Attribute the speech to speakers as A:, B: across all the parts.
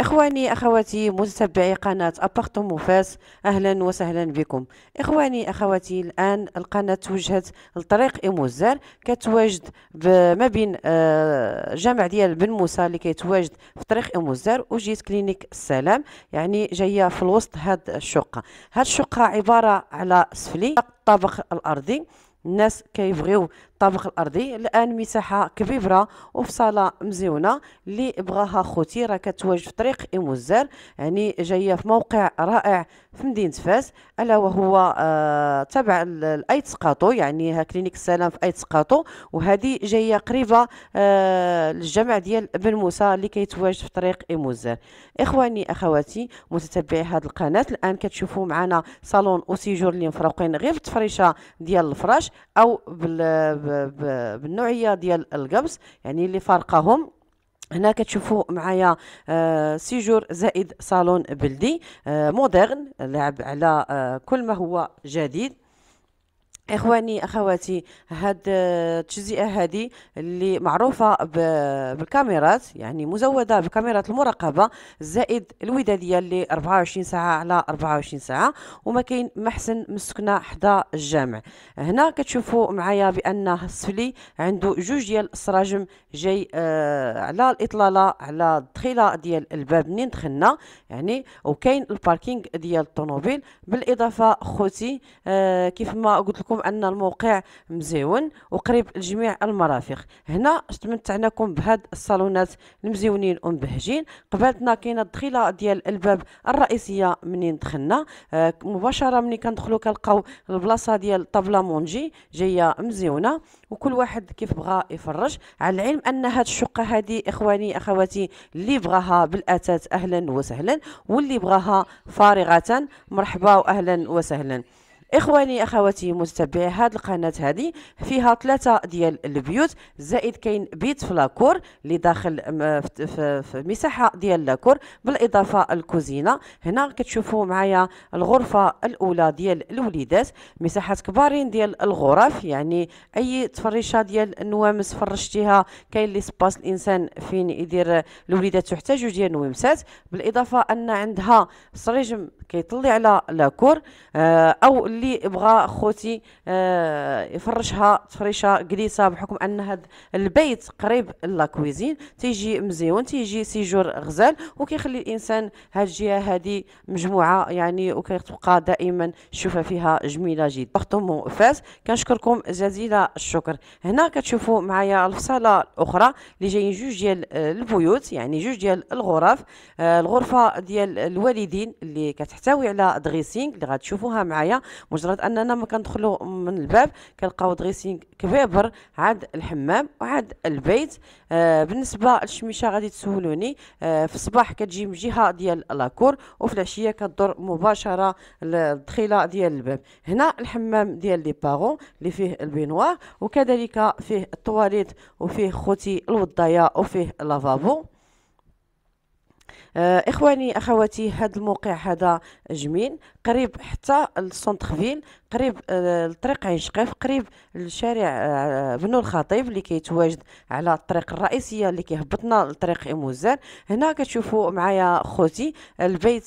A: إخواني أخواتي متتبعي قناة أبارتمون وفاس أهلا وسهلا بكم إخواني أخواتي الآن القناة توجهت لطريق إموزار كتواجد ما بين آه، جامع ديال بن موسى اللي كيتواجد في طريق إموزار وجيت كلينيك السلام يعني جاية في الوسط هاد الشقة هاد الشقة عبارة على سفلي الطابق الأرضي الناس كيبغيو الطابق الارضي الان مساحه كبيره وفي صاله مزيونه اللي بغاها خوتي راه كتواجد في طريق اموزار يعني جايه في موقع رائع في مدينه فاس الا وهو آه تبع الايت سقاطو يعني كلينيك السلام في ايت سقاطو وهذه جايه قريبه آه للجمع ديال بن موسى اللي كيتواجد في طريق اموزار اخواني اخواتي متتبعي هذه القناه الان كتشوفوا معنا صالون وسيجور اللي مفروقين غير بالتفريشه ديال الفراش او بال بالنوعيه ديال القبص يعني اللي فارقهم هنا كتشوفوا معايا آه، سيجور زائد صالون بلدي آه مودرن لعب على آه، كل ما هو جديد اخواني اخواتي هاد آه، التجزئه هذه اللي معروفه بالكاميرات يعني مزوده بكاميرات المراقبه زائد الوداديه اللي 24 ساعه على 24 ساعه وما كاين محسن مسكنه حدا الجامع هنا كتشوفوا معايا بان السفلي عنده جوج ديال السراجم جاي آه على الاطلاله على الدخيله ديال الباب منين دخلنا يعني وكاين الباركينغ ديال الطوموبيل بالاضافه خوتي آه كيف ما قلت لكم لكم ان الموقع مزيون وقريب لجميع المرافق هنا تمتعناكم بهاد الصالونات المزيونين ومبهجين قبالتنا كاينه الدخيله ديال الباب الرئيسيه منين دخلنا آه، مباشره منين كندخلو كنلقاو البلاصه ديال طابلا مونجي جايه مزيونه وكل واحد كيف بغى يفرج على العلم ان هاد الشقه هادي اخواني اخواتي اللي بغاها بالاتات اهلا وسهلا واللي بغاها فارغه مرحبا واهلا وسهلا اخواني اخواتي متابعي هاد القناه هذه فيها ثلاثه ديال البيوت زائد كاين بيت في لاكور اللي داخل في مساحه ديال لاكور بالاضافه الكوزينه هنا كتشوفوا معايا الغرفه الاولى ديال الوليدات مساحه كبارين ديال الغرف يعني اي تفريشه ديال النوامس فرشتيها كاين لي سباس الانسان فين يدير الوليدات تحتاج ديال النوامسات بالاضافه ان عندها صريجم كيطلي على لاكور آه، او واللي بغى خوتي آه، يفرشها تفريشه كليسه بحكم ان هذا البيت قريب لا كويزين تيجي مزيون تيجي سيجور غزال وكيخلي الانسان هاد الجهه هادي مجموعه يعني وكتبقى دائما شوفها فيها جميله جدا وقتهم فاس كنشكركم جزيل الشكر هنا كتشوفوا معايا الفصاله الاخرى اللي جايين جوج ديال البيوت يعني جوج ديال الغرف آه، الغرفه ديال الوالدين اللي كتحتوي على دغيسينغ اللي غتشوفوها معايا مجرد اننا ما كندخلو من الباب كنلقاو دريسينغ كبابر عاد الحمام وعاد البيت آه بالنسبه للشميشه غادي تسولوني آه في الصباح كتجي من جهه ديال لاكور وفي العشيه كدور مباشره للدخيله ديال الباب هنا الحمام ديال لي بارون اللي فيه البينوار وكذلك فيه الطواليت وفيه خوتي الوضايه وفيه لافابو آه، اخواني اخواتي هذا الموقع هذا جميل قريب حتى السونتر فيل قريب آه، لطريق عين شقيف قريب لشارع آه، بنو الخطيب اللي كيتواجد على الطريق الرئيسيه اللي كيهبطنا لطريق اموزان هنا كتشوفوا معايا خوتي البيت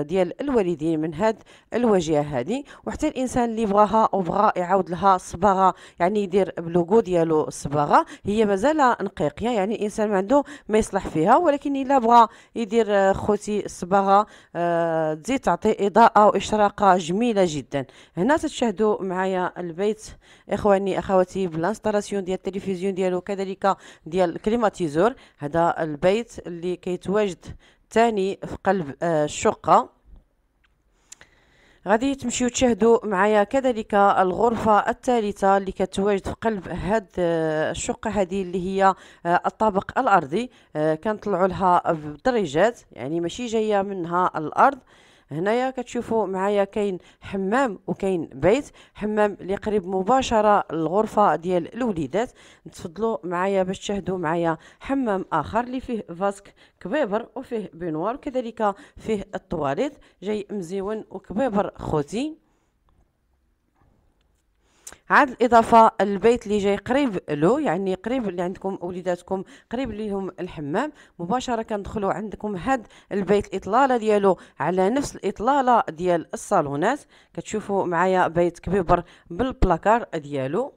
A: ديال الوالدين من هاد الواجهه هذه وحتى الانسان اللي بغاها وبغى يعاود لها الصباغه يعني يدير بلوغو ديالو الصباغه هي مازال نقيقيه يعني الانسان ما عنده ما يصلح فيها ولكن الا بغى يدير كبير آه، خوتي الصباغه آه، تزيد تعطي اضاءه واشراقه جميله جدا هنا تشاهدوا معايا البيت اخواني اخواتي بالانستالاسيون ديال التلفزيون ديالو كذلك ديال الكليماتيزور هذا البيت اللي كيتواجد ثاني في قلب آه، الشقه غادي تمشيو تشاهدوا معايا كذلك الغرفة الثالثة اللي كتواجد في قلب هاد آه، الشقة هذه اللي هي آه، الطابق الأرضي آه، كنطلعوا لها بالدريجات يعني ماشي جاية منها الأرض هنايا كتشوفوا معايا كاين حمام وكاين بيت حمام اللي قريب مباشره للغرفه ديال الوليدات تفضلوا معايا باش تشاهدوا معايا حمام اخر اللي فيه فاسك كبيبر وفيه بنوار وكذلك فيه الطواليت جاي مزيون وكبيبر خوتي عاد الاضافه البيت اللي جاي قريب له يعني قريب اللي عندكم وليداتكم قريب ليهم الحمام مباشره كندخلوا عندكم هاد البيت الاطلاله ديالو على نفس الاطلاله ديال الصالونات كتشوفوا معايا بيت كبيبر بالبلاكار ديالو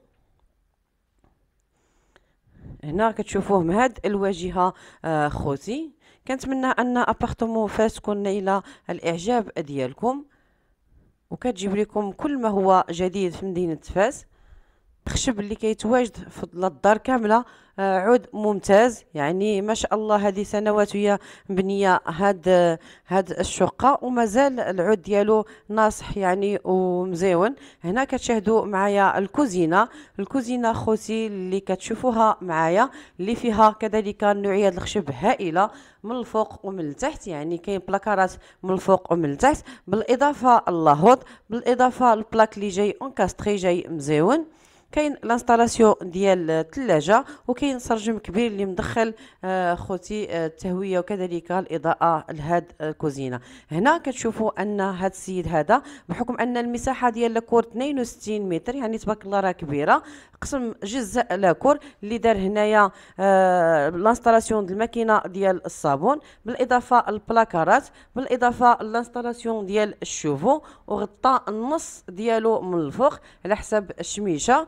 A: هنا كتشوفوه هاد الواجهه آه خوتي كنتمنى ان ابارتمون فاتكم نيله الاعجاب ديالكم وكتجيب لكم كل ما هو جديد في مدينة فاس الخشب اللي كيتواجد في الدار كامله آه، عود ممتاز يعني ما شاء الله هذه سنوات هي مبنيه هاد هاد الشقه ومازال العود ديالو ناصح يعني ومزيون هنا كتشاهدوا معايا الكوزينه الكوزينه خوتي اللي كتشوفوها معايا اللي فيها كذلك نوعيه الخشب هائله من الفوق ومن التحت يعني كاين بلاكارات من الفوق ومن التحت بالاضافه اللهوط بالاضافه البلاك اللي جاي اونكاستري جاي مزيون كاين لانستالاسيون ديال الثلاجه وكاين سرجم كبير اللي مدخل آه، خوتي آه، التهويه وكذلك الاضاءه لهاد الكوزينه هنا كتشوفوا ان هاد السيد هذا بحكم ان المساحه ديال لاكور 62 متر يعني تبارك الله راه كبيره قسم جزء لاكور اللي دار هنايا لانستالاسيون آه، ديال الماكينه ديال الصابون بالاضافه للبلاكارات بالاضافه لانستالاسيون ديال الشوفو وغطى النص ديالو من الفوق على حسب الشميشه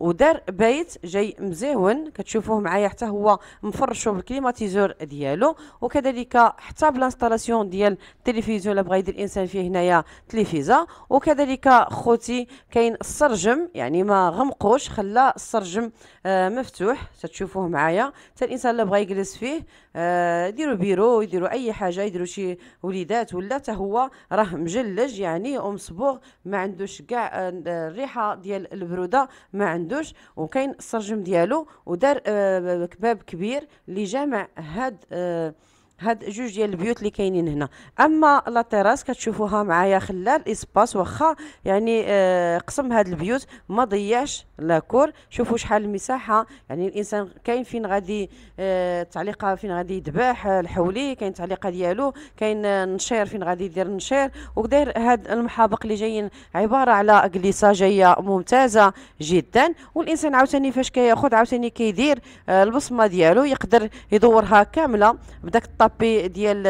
A: ودار بيت جاي مزيون كتشوفوه معايا حتى هو مفرشو بالكليماتيزور ديالو وكذلك حتى بلانستالاسيون ديال التلفزيون الا بغا يدير الانسان فيه هنايا تلفيزه وكذلك خوتي كاين السرجم يعني ما غمقوش خلى السرجم آه مفتوح تتشوفوه معايا حتى الانسان الا بغا يجلس فيه آه بيرو يديروا اي حاجه يديروا شي وليدات ولا حتى هو راه مجلج يعني ومصبوغ ما عندوش كاع آه، الريحه ديال البروده ما عندوش عندوش وكاين السرجم ديالو ودار آه، باب كبير اللي جمع هاد آه، هاد جوج ديال البيوت اللي كاينين هنا اما لا تيراس كتشوفوها معايا خلال اسباس واخا يعني آه قسم هاد البيوت ما ضيعش لاكور شوفوا شحال المساحه يعني الانسان كاين فين غادي آه تعليقه فين غادي يذبح آه، الحولي كاين تعليقه ديالو كاين النشير آه، فين غادي يدير النشير وداير هاد المحابق اللي جايين عباره على كليسا جايه ممتازه جدا والانسان عاوتاني فاش كياخذ عاوتاني كيدير آه البصمه ديالو يقدر يدورها كامله بداك لابي ديال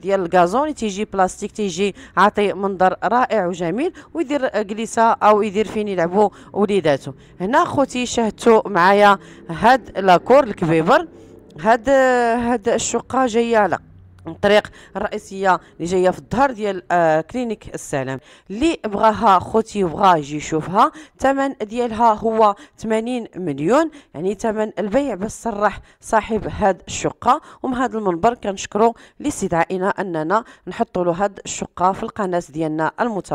A: ديال الكازون تيجي بلاستيك تيجي عاطي منظر رائع وجميل ويدير كليسه او يدير فين يلعبوا وليداتو هنا خوتي شاهدتوا معايا هاد لاكور الكبيبر هاد هاد الشقه جايه على الطريق الرئيسيه اللي جايه في الظهر ديال آه كلينيك السلام اللي بغاها خوتي بغا يجي يشوفها الثمن ديالها هو 80 مليون يعني ثمن البيع بس صرح صاحب هاد الشقه ومن هاد المنبر كنشكرو لاستدعائنا اننا نحطوا له هاد الشقه في القناه ديالنا المتوسطه